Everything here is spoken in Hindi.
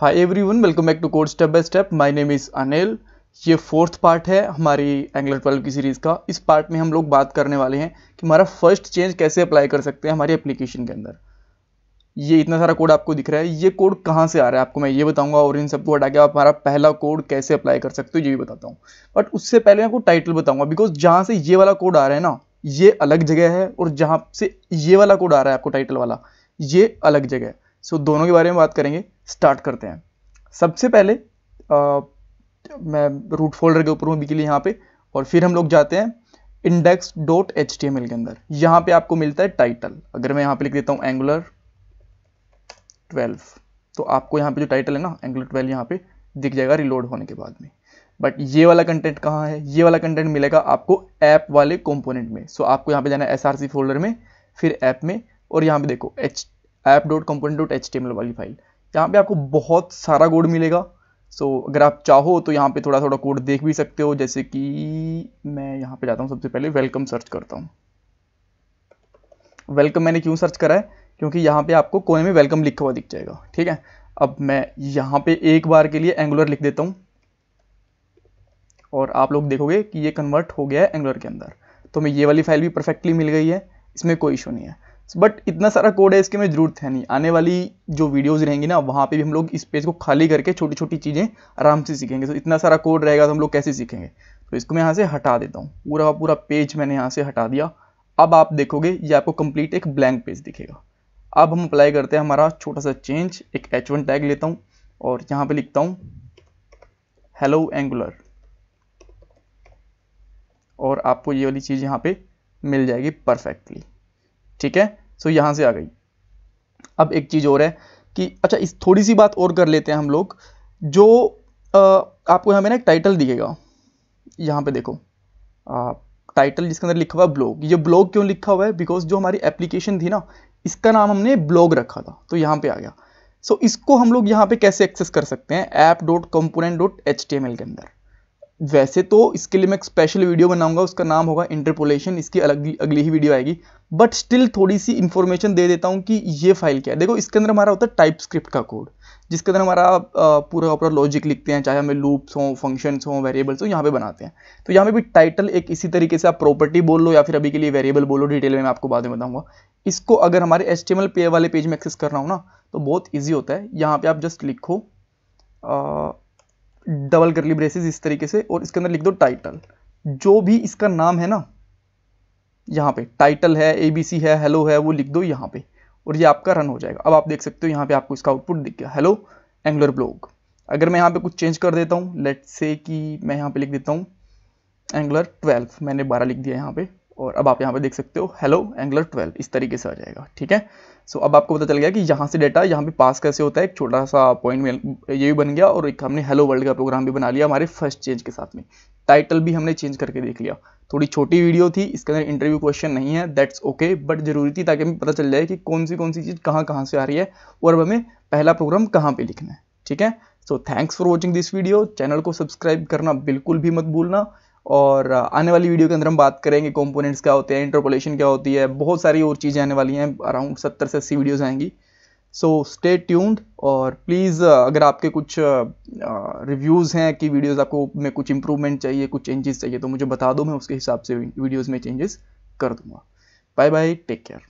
hi everyone welcome back to code step by step my name is Anil ये फोर्थ पार्ट है हमारी एंगलर ट्वेल्व की सीरीज़ का इस पार्ट में हम लोग बात करने वाले हैं कि हमारा फर्स्ट चेंज कैसे अप्लाई कर सकते हैं हमारी एप्लीकेशन के अंदर ये इतना सारा कोड आपको दिख रहा है ये कोड कहाँ से आ रहा है आपको मैं ये बताऊंगा और इन सबको हटा के आप हमारा पहला कोड कैसे अप्लाई कर सकते हो ये भी बताता हूँ बट उससे पहले मैं आपको टाइटल बताऊँगा बिकॉज जहाँ से ये वाला कोड आ रहा है ना ये अलग जगह है और जहाँ से ये वाला कोड आ रहा है आपको टाइटल वाला ये अलग जगह है सो दोनों के बारे में बात करेंगे स्टार्ट करते हैं सबसे पहले आ, मैं रूट फोल्डर के ऊपर हूँ अभी के लिए यहाँ पे और फिर हम लोग जाते हैं इंडेक्स डॉट एच के अंदर यहाँ पे आपको मिलता है टाइटल अगर मैं यहाँ पे लिख देता हूँ एंगुलर 12 तो आपको यहाँ पे जो टाइटल है ना एंगुलर 12 यहाँ पे दिख जाएगा रिलोड होने के बाद में बट ये वाला कंटेंट कहाँ है ये वाला कंटेंट मिलेगा आपको ऐप वाले कॉम्पोनेंट में सो आपको यहाँ पे जाना है एसआरसी फोल्डर में फिर ऐप में और यहाँ पे देखो H app dot component dot H वाली फाइल यहाँ पे आपको बहुत सारा कोड मिलेगा सो so, अगर आप चाहो तो यहाँ पे थोड़ा थोड़ा कोड देख भी सकते हो जैसे कि मैं यहाँ पे जाता हूँ सबसे पहले वेलकम सर्च करता हूँ वेलकम मैंने क्यों सर्च करा है क्योंकि यहाँ पे आपको कोने में वेलकम लिखा हुआ दिख जाएगा ठीक है अब मैं यहाँ पे एक बार के लिए एंगुलर लिख देता हूँ और आप लोग देखोगे कि ये कन्वर्ट हो गया है एंगुलर के अंदर तो हमें ये वाली फाइल भी परफेक्टली मिल गई है इसमें कोई इशू नहीं है बट इतना सारा कोड है इसकी हमें ज़रूरत है नहीं आने वाली जो वीडियोज़ रहेंगी ना वहाँ पे भी हम लोग इस पेज को खाली करके छोटी छोटी चीज़ें आराम से सीखेंगे तो इतना सारा कोड रहेगा तो हम लोग कैसे सीखेंगे तो इसको मैं यहाँ से हटा देता हूँ पूरा पूरा पेज मैंने यहाँ से हटा दिया अब आप देखोगे ये आपको कंप्लीट एक ब्लैंक पेज दिखेगा अब हम अप्लाई करते हैं हमारा छोटा सा चेंज एक एच वन टैग लेता हूँ और यहाँ पर लिखता हूँ हेलो एंगुलर और आपको ये वाली चीज़ यहाँ पे मिल जाएगी परफेक्टली ठीक है सो यहाँ से आ गई अब एक चीज़ और है कि अच्छा इस थोड़ी सी बात और कर लेते हैं हम लोग जो आ, आपको यहाँ मैंने एक टाइटल दिखेगा यहाँ पे देखो आ, टाइटल जिसके अंदर लिखा हुआ है ब्लॉग ये ब्लॉग क्यों लिखा हुआ है बिकॉज जो हमारी एप्लीकेशन थी ना इसका नाम हमने ब्लॉग रखा था तो यहाँ पे आ गया सो so, इसको हम लोग यहाँ पे कैसे एक्सेस कर सकते हैं app dot component dot H के अंदर वैसे तो इसके लिए मैं एक स्पेशल वीडियो बनाऊंगा उसका नाम होगा इंटरपोलेशन इसकी अलग अगली ही वीडियो आएगी बट स्टिल थोड़ी सी इन्फॉर्मेशन दे देता हूँ कि ये फाइल क्या है देखो इसके अंदर हमारा होता है टाइप स्क्रिप्ट का कोड जिसके अंदर हमारा पूरा पूरा लॉजिक लिखते हैं चाहे हमें लूप्स हों फंक्शंस हों वेरिएबल्स हों यहाँ पे बनाते हैं तो यहाँ पे भी टाइटल एक इसी तरीके से आप प्रॉपर्टी बोल लो या फिर अभी के लिए वेरिएबल बोलो डिटेल में मैं आपको बाद में बताऊँगा इसको अगर हमारे एस टी पे वाले पेज में एक्सेस कर रहा हूँ ना तो बहुत ईजी होता है यहाँ पर आप जस्ट लिखो डबल करली ब्रेसेस इस तरीके से और इसके अंदर लिख दो टाइटल जो भी इसका नाम है ना यहाँ पे टाइटल है ए बी सी है हेलो है वो लिख दो यहाँ पे और ये आपका रन हो जाएगा अब आप देख सकते हो यहाँ पे आपको इसका आउटपुट दिख गया हेलो एंगुलर ब्लॉग अगर मैं यहाँ पे कुछ चेंज कर देता हूँ लेट से कि मैं यहाँ पे लिख देता हूँ एंगुलर 12 मैंने 12 लिख दिया यहाँ पे और अब आप यहाँ पे देख सकते हो हेलो एंगलर 12 इस तरीके से आ जाएगा ठीक है सो so, अब आपको पता चल गया कि यहाँ से डेटा यहाँ पे पास कैसे होता है एक छोटा सा पॉइंट ये भी बन गया और एक हमने हेलो वर्ल्ड का प्रोग्राम भी बना लिया हमारे फर्स्ट चेंज के साथ में टाइटल भी हमने चेंज करके देख लिया थोड़ी छोटी वीडियो थी इसके अंदर इंटरव्यू क्वेश्चन नहीं है दैट्स ओके बट जरूरी थी ताकि हमें पता चल जाए कि कौन सी कौन सी चीज़ कहाँ कहाँ से आ रही है और अब हमें पहला प्रोग्राम कहाँ पर लिखना है ठीक है so thanks for watching this video channel को सब्सक्राइब करना बिल्कुल भी मत भूलना और आने वाली वीडियो के अंदर हम बात करेंगे कंपोनेंट्स क्या होते हैं इंटरपोलेशन क्या होती है बहुत सारी और चीज़ें आने वाली हैं अराउंड सत्तर से अस्सी वीडियोज़ आएंगी सो स्टे ट्यून्ड और प्लीज़ अगर आपके कुछ रिव्यूज़ हैं कि वीडियोज़ आपको में कुछ इंप्रूवमेंट चाहिए कुछ चेंजेस चाहिए तो मुझे बता दो मैं उसके हिसाब से वीडियोज़ में चेंजेस कर दूँगा बाय बाय टेक केयर